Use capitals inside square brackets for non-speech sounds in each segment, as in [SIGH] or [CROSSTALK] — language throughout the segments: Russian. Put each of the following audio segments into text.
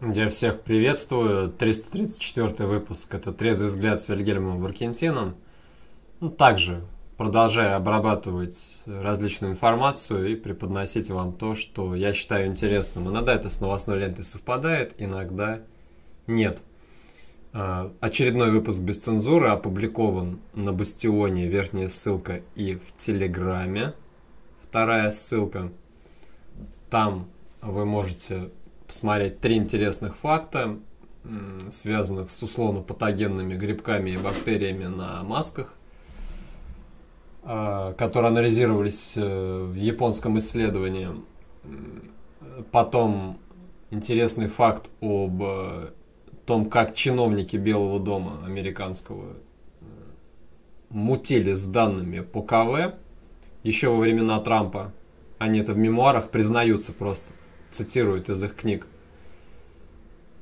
Я всех приветствую. 334 выпуск. Это «Трезвый взгляд» с Вильгельмом Варкентином. Ну, также продолжаю обрабатывать различную информацию и преподносить вам то, что я считаю интересным. Иногда это с новостной лентой совпадает, иногда нет. А, очередной выпуск без цензуры опубликован на Бастионе, верхняя ссылка, и в Телеграме, вторая ссылка. Там вы можете посмотреть три интересных факта, связанных с условно-патогенными грибками и бактериями на масках, а, которые анализировались э, в японском исследовании. Потом интересный факт об э, том, как чиновники Белого дома американского э, мутили с данными по КВ еще во времена Трампа. Они это в мемуарах признаются просто цитируют из их книг.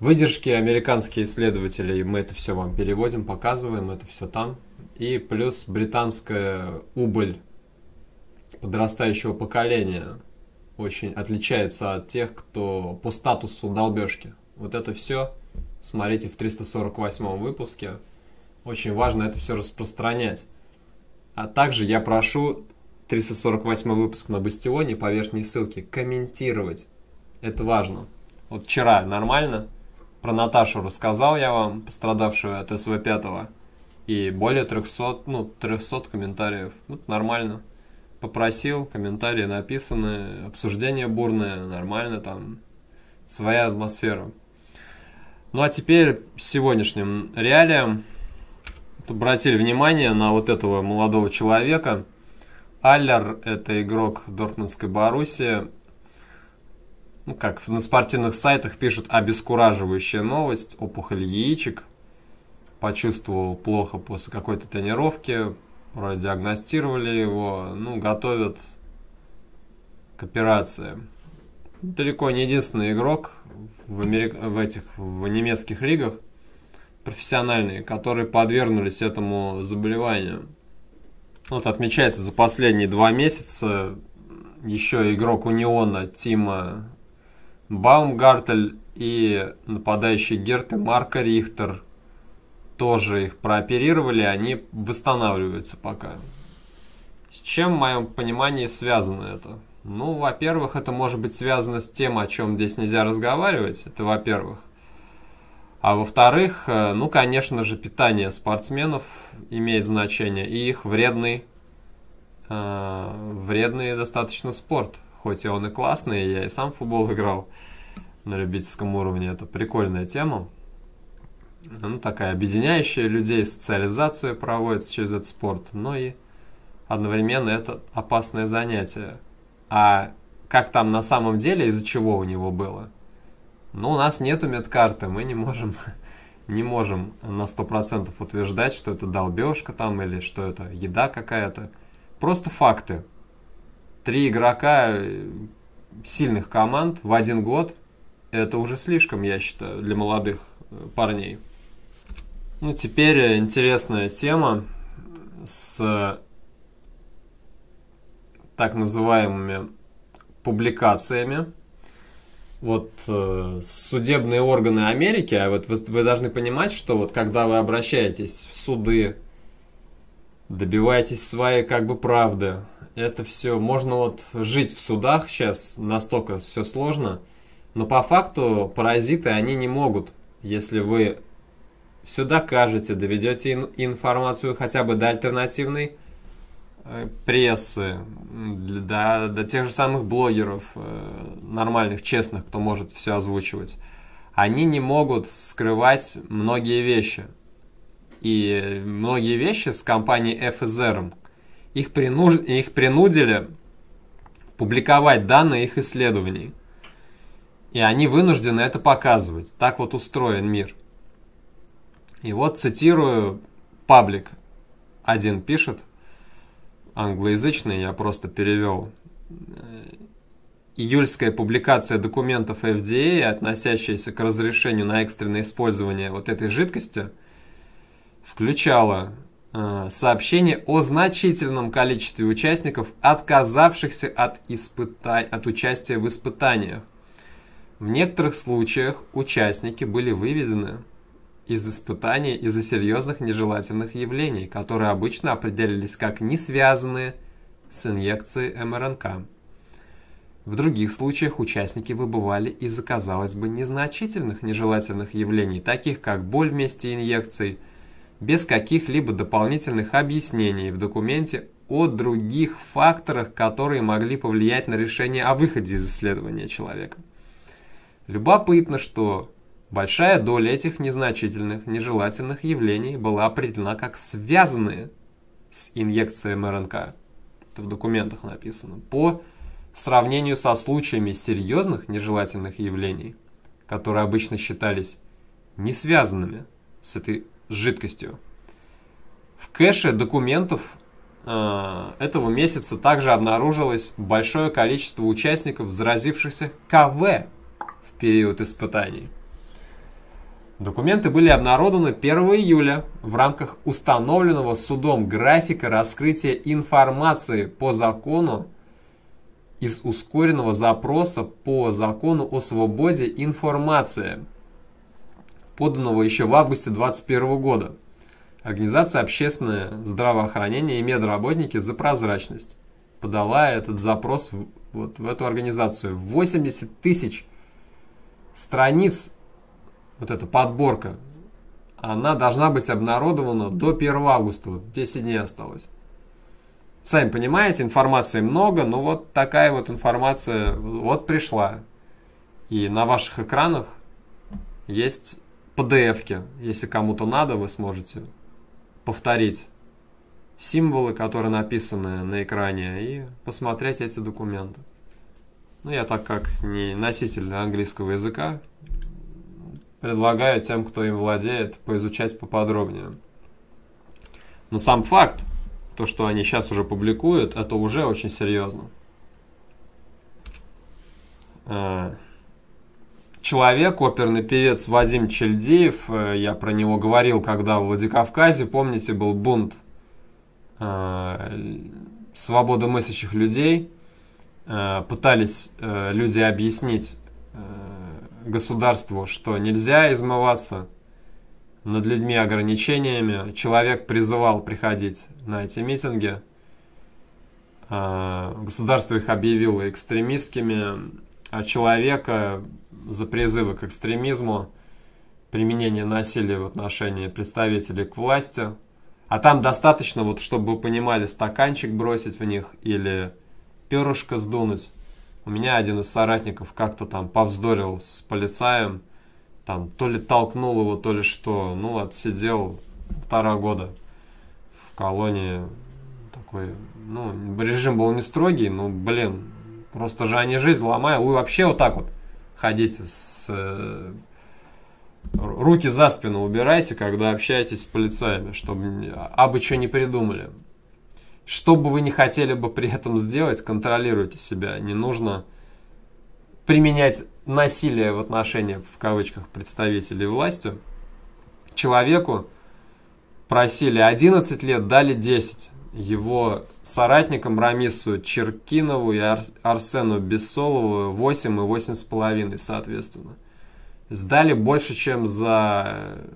Выдержки американские исследователи, мы это все вам переводим, показываем, это все там. И плюс британская убыль подрастающего поколения очень отличается от тех, кто по статусу долбежки. Вот это все смотрите в 348 выпуске. Очень важно это все распространять. А также я прошу 348 выпуск на Бастионе по верхней ссылке комментировать это важно. Вот вчера нормально. Про Наташу рассказал я вам, пострадавшую от СВ-5. И более 300, ну, 300 комментариев. Вот нормально. Попросил, комментарии написаны, обсуждение бурное, нормально там. Своя атмосфера. Ну а теперь сегодняшним реалиям обратили внимание на вот этого молодого человека. Аллер – это игрок Дортмундской Боруссии ну как, на спортивных сайтах пишут обескураживающая новость, опухоль яичек, почувствовал плохо после какой-то тренировки, продиагностировали его, ну, готовят к операции. Далеко не единственный игрок в, Америк... в этих в немецких лигах, профессиональные, которые подвергнулись этому заболеванию. Вот отмечается за последние два месяца еще игрок Униона Тима Баумгартель и нападающий Герты Марка Рихтер тоже их прооперировали, они восстанавливаются пока. С чем, в моем понимании, связано это? Ну, во-первых, это может быть связано с тем, о чем здесь нельзя разговаривать, это во-первых. А во-вторых, э, ну, конечно же, питание спортсменов имеет значение, и их вредный, э, вредный достаточно спорт – хоть и он и классный, я и сам в футбол [LAUGHS] играл на любительском уровне, это прикольная тема. Ну, такая объединяющая людей, социализацию проводится через этот спорт, но и одновременно это опасное занятие. А как там на самом деле, из-за чего у него было? Ну, у нас нету медкарты, мы не можем, [LAUGHS] не можем на 100% утверждать, что это долбежка там или что это еда какая-то. Просто факты. Три игрока э, сильных команд в один год – это уже слишком, я считаю, для молодых э, парней. Ну, теперь э, интересная тема с так называемыми публикациями. Вот э, судебные органы Америки, а вот вы, вы должны понимать, что вот когда вы обращаетесь в суды, добиваетесь своей как бы правды, это все, можно вот жить в судах сейчас, настолько все сложно, но по факту паразиты, они не могут, если вы сюда кажете, доведете информацию хотя бы до альтернативной э, прессы, до, до тех же самых блогеров, э, нормальных, честных, кто может все озвучивать, они не могут скрывать многие вещи. И многие вещи с компанией FSR, их, принуж... их принудили публиковать данные их исследований. И они вынуждены это показывать. Так вот устроен мир. И вот цитирую паблик. Один пишет, англоязычный, я просто перевел. Э, июльская публикация документов FDA, относящаяся к разрешению на экстренное использование вот этой жидкости, включала Э, сообщение о значительном количестве участников, отказавшихся от, испыта... от участия в испытаниях. В некоторых случаях участники были вывезены из испытаний из-за серьезных нежелательных явлений, которые обычно определились как не связанные с инъекцией МРНК. В других случаях участники выбывали из-за, казалось бы, незначительных нежелательных явлений, таких как боль вместе инъекций – без каких-либо дополнительных объяснений в документе о других факторах, которые могли повлиять на решение о выходе из исследования человека. Любопытно, что большая доля этих незначительных, нежелательных явлений была определена как связанные с инъекцией МРНК. Это в документах написано. По сравнению со случаями серьезных нежелательных явлений, которые обычно считались не связанными с этой с жидкостью. В кэше документов э, этого месяца также обнаружилось большое количество участников, заразившихся КВ в период испытаний. Документы были обнародованы 1 июля в рамках установленного судом графика раскрытия информации по закону из ускоренного запроса по закону о свободе информации – поданного еще в августе 2021 года. Организация «Общественное здравоохранение» и медработники за прозрачность подала этот запрос в, вот в эту организацию. 80 тысяч страниц, вот эта подборка, она должна быть обнародована до 1 августа, вот 10 дней осталось. Сами понимаете, информации много, но вот такая вот информация вот пришла. И на ваших экранах есть pdf если кому-то надо, вы сможете повторить символы, которые написаны на экране, и посмотреть эти документы. Ну, я так как не носитель английского языка, предлагаю тем, кто им владеет, поизучать поподробнее. Но сам факт, то, что они сейчас уже публикуют, это уже очень серьезно. А, человек, оперный певец Вадим Чельдеев, э, я про него говорил, когда в Владикавказе, помните, был бунт э, свободомыслящих людей, э, пытались люди объяснить государству, что нельзя измываться над людьми ограничениями. Человек призывал приходить на эти митинги. Государство их объявило экстремистскими, а человека за призывы к экстремизму, применение насилия в отношении представителей к власти. А там достаточно, вот, чтобы вы понимали, стаканчик бросить в них или перышко сдунуть. У меня один из соратников как-то там повздорил с полицаем, там то ли толкнул его, то ли что, ну, отсидел полтора года в колонии такой, ну, режим был не строгий, ну, блин, просто же они жизнь ломают, и вообще вот так вот ходите с э, руки за спину убирайте, когда общаетесь с полицаями, чтобы абы что не придумали. Что бы вы не хотели бы при этом сделать, контролируйте себя. Не нужно применять насилие в отношении, в кавычках, представителей власти. Человеку просили 11 лет, дали 10 его соратникам Рамису Черкинову и Ар Арсену Бессолову 8 и 8,5 соответственно. Сдали больше, чем за э,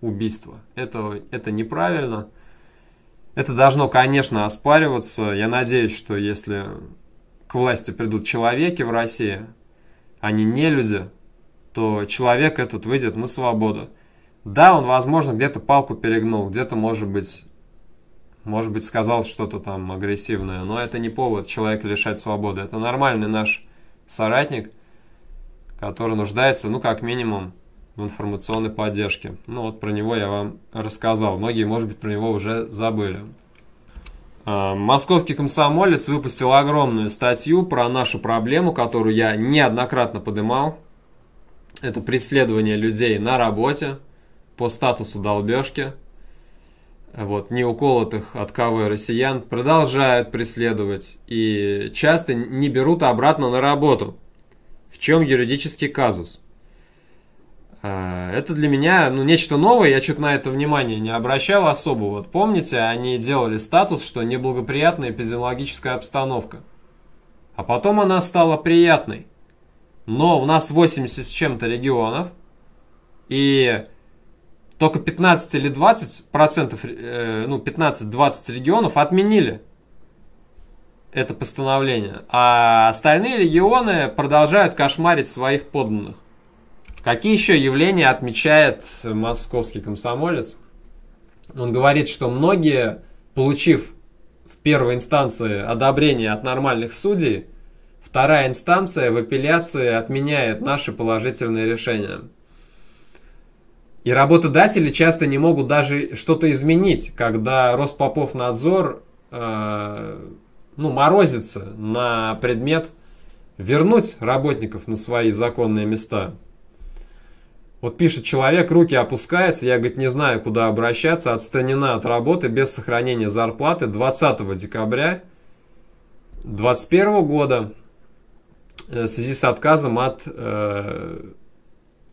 убийство. Это, это неправильно. Это должно, конечно, оспариваться. Я надеюсь, что если к власти придут человеки в России, они а не люди, то человек этот выйдет на свободу. Да, он, возможно, где-то палку перегнул, где-то, может быть, может быть, сказал что-то там агрессивное, но это не повод человека лишать свободы. Это нормальный наш соратник, который нуждается, ну, как минимум, в информационной поддержке. Ну, вот про него я вам рассказал. Многие, может быть, про него уже забыли. А, Московский комсомолец выпустил огромную статью про нашу проблему, которую я неоднократно подымал. Это преследование людей на работе по статусу долбежки – вот, неуколотых от КВ россиян продолжают преследовать и часто не берут обратно на работу. В чем юридический казус? А, это для меня ну, нечто новое, я что-то на это внимание не обращал особо. Вот помните, они делали статус, что неблагоприятная эпидемиологическая обстановка. А потом она стала приятной. Но у нас 80 с чем-то регионов, и только 15 или 20 процентов, э, ну, 15-20 регионов отменили это постановление, а остальные регионы продолжают кошмарить своих подданных. Какие еще явления отмечает московский комсомолец? Он говорит, что многие, получив в первой инстанции одобрение от нормальных судей, вторая инстанция в апелляции отменяет наши положительные решения. И работодатели часто не могут даже что-то изменить, когда Роспоповнадзор э, ну, морозится на предмет вернуть работников на свои законные места. Вот пишет человек, руки опускаются, я, говорит, не знаю, куда обращаться, отстранена от работы без сохранения зарплаты 20 декабря 2021 года э, в связи с отказом от, э,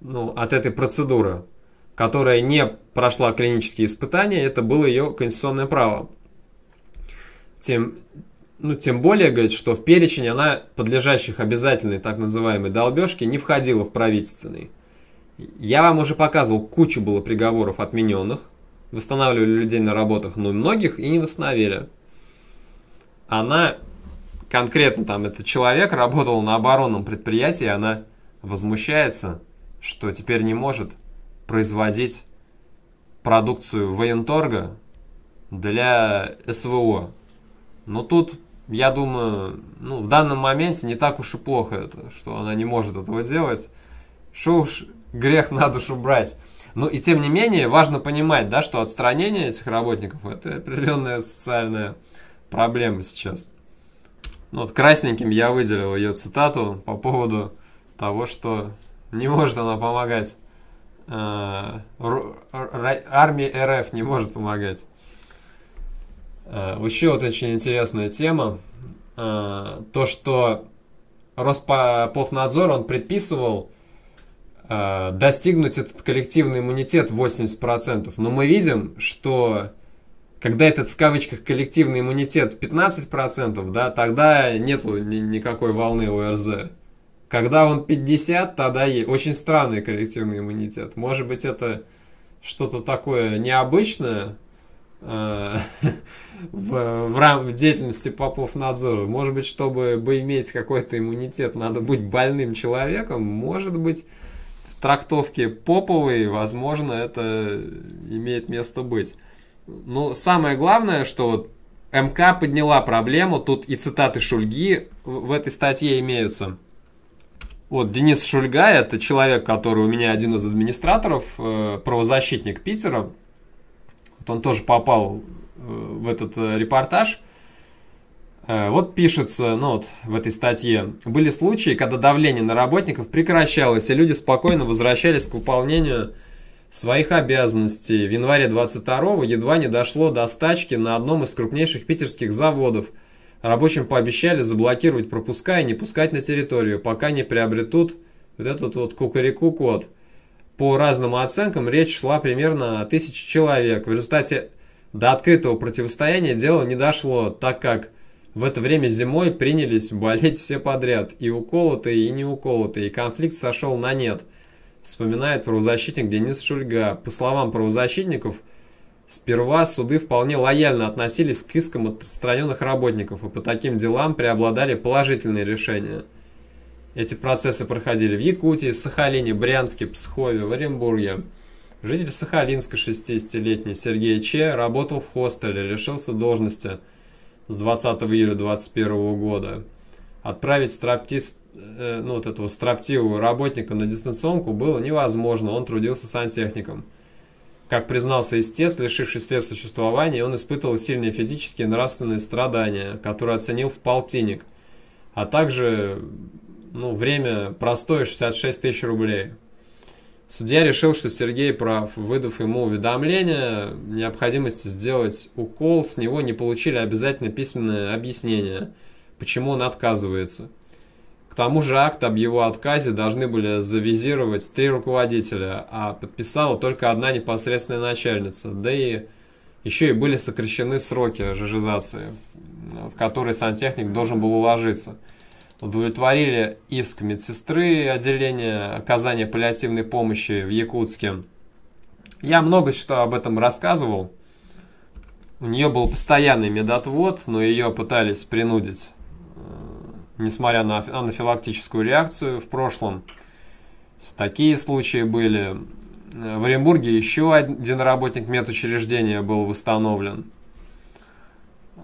ну, от этой процедуры которая не прошла клинические испытания, это было ее конституционное право. Тем, ну, тем более, говорит, что в перечень она подлежащих обязательной так называемой долбежке не входила в правительственный. Я вам уже показывал, кучу было приговоров отмененных, восстанавливали людей на работах, но многих и не восстановили. Она, конкретно там этот человек, работал на оборонном предприятии, она возмущается, что теперь не может производить продукцию военторга для СВО. Но тут, я думаю, ну, в данном моменте не так уж и плохо это, что она не может этого делать. Что уж грех на душу брать. Ну и тем не менее, важно понимать, да, что отстранение этих работников – это определенная социальная проблема сейчас. Ну, вот красненьким я выделил ее цитату по поводу того, что не может она помогать Э, армия РФ не может помогать. Э, еще вот очень интересная тема. Э, то, что Роспофнадзор, он предписывал достигнуть этот коллективный иммунитет 80%. Но мы видим, что когда этот в кавычках коллективный иммунитет 15%, да, тогда нету ни никакой волны ОРЗ. Когда он 50, тогда ей очень странный коллективный иммунитет. Может быть, это что-то такое необычное э, [LAUGHS] в, в, деятельности попов надзора. Может быть, чтобы бы иметь какой-то иммунитет, надо быть больным человеком. Может быть, в трактовке поповой, возможно, это имеет место быть. Ну, самое главное, что вот МК подняла проблему, тут и цитаты Шульги в этой статье имеются – вот, Денис Шульга, это человек, который у меня один из администраторов, э, правозащитник Питера. Вот он тоже попал э, в этот э, репортаж. Вот пишется, ну вот в этой статье, были случаи, когда давление на работников прекращалось, и люди спокойно возвращались к выполнению своих обязанностей. В январе 22-го едва не дошло до стачки на одном из крупнейших питерских заводов – Рабочим пообещали заблокировать пропуска и не пускать на территорию, пока не приобретут вот этот вот кукареку код. По разным оценкам речь шла примерно о тысяче человек. В результате до открытого противостояния дело не дошло, так как в это время зимой принялись болеть все подряд, и уколотые, и не уколотые, и конфликт сошел на нет, вспоминает правозащитник Денис Шульга. По словам правозащитников, Сперва суды вполне лояльно относились к искам отстраненных работников, и по таким делам преобладали положительные решения. Эти процессы проходили в Якутии, Сахалине, Брянске, Пскове, в Оренбурге. Житель Сахалинска, 60-летний Сергей Че, работал в хостеле, лишился должности с 20 июля 2021 года. Отправить строптиз, э, ну, вот этого строптивого работника на дистанционку было невозможно, он трудился сантехником. техником как признался истец, лишившись средств существования, он испытывал сильные физические и нравственные страдания, которые оценил в полтинник, а также ну, время простое 66 тысяч рублей. Судья решил, что Сергей прав, выдав ему уведомление, необходимости сделать укол, с него не получили обязательно письменное объяснение, почему он отказывается тому же акт об его отказе должны были завизировать три руководителя, а подписала только одна непосредственная начальница, да и еще и были сокращены сроки жижизации, в которые сантехник должен был уложиться. Удовлетворили иск медсестры отделения оказания паллиативной помощи в Якутске. Я много что об этом рассказывал. У нее был постоянный медотвод, но ее пытались принудить несмотря на анафилактическую реакцию в прошлом. Такие случаи были. Э, в Оренбурге еще один работник медучреждения был восстановлен.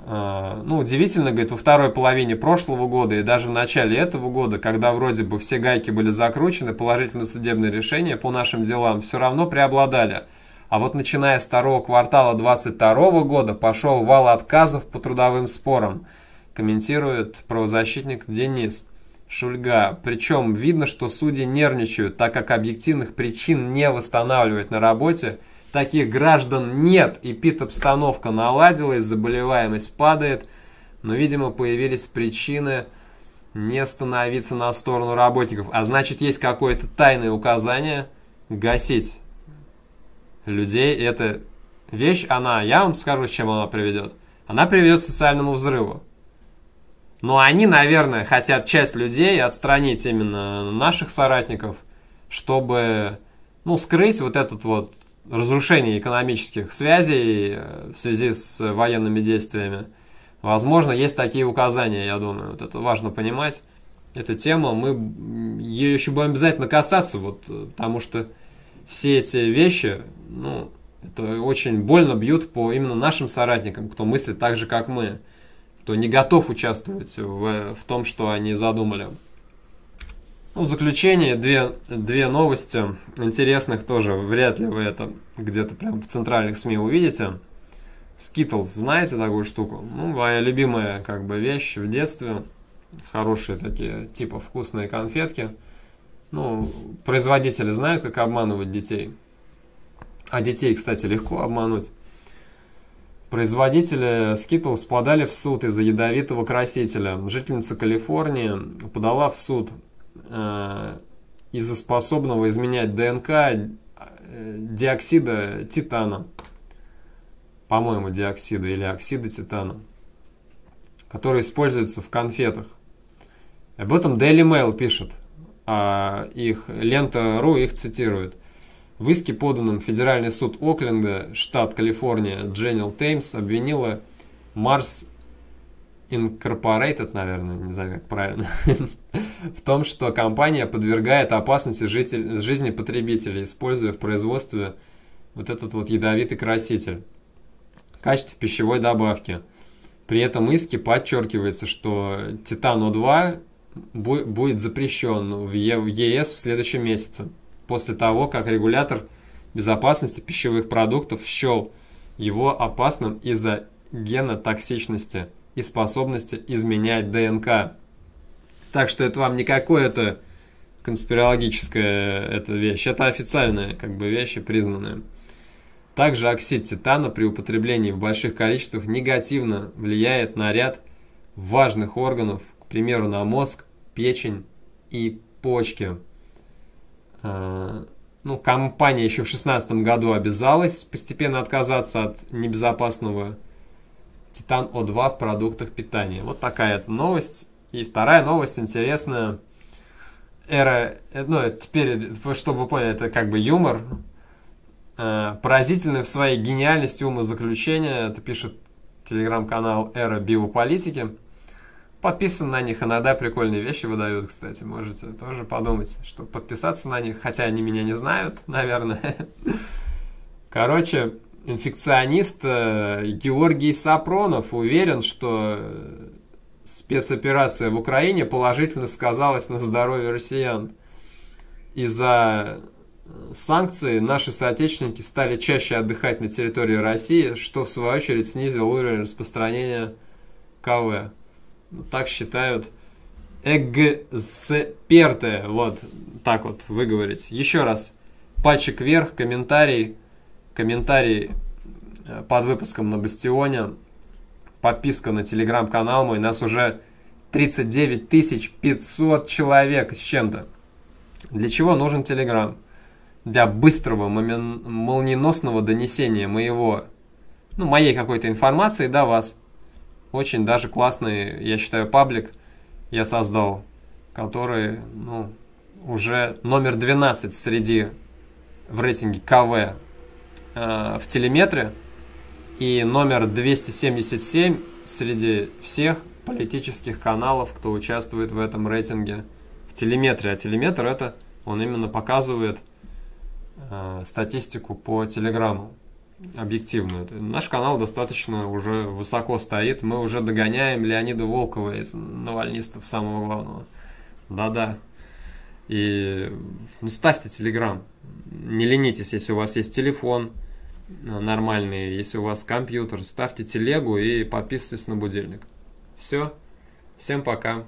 Э, ну, удивительно, говорит, во второй половине прошлого года и даже в начале этого года, когда вроде бы все гайки были закручены, положительные судебные решения по нашим делам все равно преобладали. А вот начиная с второго квартала 2022 года пошел вал отказов по трудовым спорам – комментирует правозащитник Денис Шульга. Причем видно, что судьи нервничают, так как объективных причин не восстанавливать на работе. Таких граждан нет, и пит-обстановка наладилась, заболеваемость падает. Но, видимо, появились причины не становиться на сторону работников. А значит, есть какое-то тайное указание гасить людей. И эта вещь, она, я вам скажу, с чем она приведет. Она приведет к социальному взрыву. Но они, наверное, хотят часть людей отстранить именно наших соратников, чтобы ну, скрыть вот этот вот разрушение экономических связей э, в связи с военными действиями. Возможно, есть такие указания, я думаю. Вот это важно понимать. Эта тема, мы ее еще будем обязательно касаться, вот, э, потому что все эти вещи, ну, это очень больно бьют по именно нашим соратникам, кто мыслит так же, как мы кто не готов участвовать в, в том, что они задумали. Ну, в заключение две, две новости интересных тоже. Вряд ли вы это где-то прям в центральных СМИ увидите. Skittles, знаете такую штуку? Ну, моя любимая как бы вещь в детстве. Хорошие такие, типа вкусные конфетки. Ну, производители знают, как обманывать детей. А детей, кстати, легко обмануть. Производители Skittles подали в суд из-за ядовитого красителя. Жительница Калифорнии подала в суд э, из-за способного изменять ДНК э, диоксида титана. По-моему, диоксида или оксида титана, который используется в конфетах. Об этом Daily Mail пишет. А их лента.ру их цитирует. В иске, поданном Федеральный суд Окленда, штат Калифорния, Дженнил Теймс обвинила Марс Incorporated, наверное, не знаю, как правильно, [LAUGHS] в том, что компания подвергает опасности житель, жизни потребителей, используя в производстве вот этот вот ядовитый краситель в качестве пищевой добавки. При этом иске подчеркивается, что Титан О2 будет запрещен в ЕС в следующем месяце после того, как регулятор безопасности пищевых продуктов счел его опасным из-за генотоксичности и способности изменять ДНК. Так что это вам не какое-то конспирологическая эта вещь, это официальная как бы вещь признанная. Также оксид титана при употреблении в больших количествах негативно влияет на ряд важных органов, к примеру, на мозг, печень и почки. Э, ну, компания еще в 2016 году обязалась постепенно отказаться от небезопасного Титан О2 в продуктах питания. Вот такая новость. И вторая новость интересная. Эра, э, ну, теперь, чтобы вы поняли, это как бы юмор. Э, поразительный в своей гениальности умозаключения, это пишет телеграм-канал Эра Биополитики подписан на них, иногда прикольные вещи выдают, кстати, можете тоже подумать, что подписаться на них, хотя они меня не знают, [LAUGHS] наверное. Короче, инфекционист э, Георгий Сапронов уверен, что э, спецоперация в Украине положительно сказалась на здоровье россиян. Из-за э, санкций наши соотечественники стали чаще отдыхать на территории России, что в свою очередь снизило уровень распространения КВ. Так считают эксперты. Вот так вот выговорить. Еще раз. Пальчик вверх, комментарий. Комментарий э, под выпуском на Бастионе. Подписка на телеграм-канал мой. Нас уже 39 500 человек с чем-то. Для чего нужен телеграм? Для быстрого, молниеносного донесения моего, ну, моей какой-то информации до вас очень даже классный, я считаю, паблик я создал, который, ну, уже номер 12 среди в рейтинге КВ э, в телеметре и номер 277 среди всех политических каналов, кто участвует в этом рейтинге в телеметре. А телеметр это, он именно показывает э, статистику по телеграмму объективно. Наш канал достаточно уже высоко стоит, мы уже догоняем Леонида Волкова из «Навальнистов» самого главного. Да-да. И ну, ставьте Телеграм. Не ленитесь, если у вас есть телефон э, нормальный, если у вас компьютер, ставьте телегу и подписывайтесь на будильник. Все. Всем пока.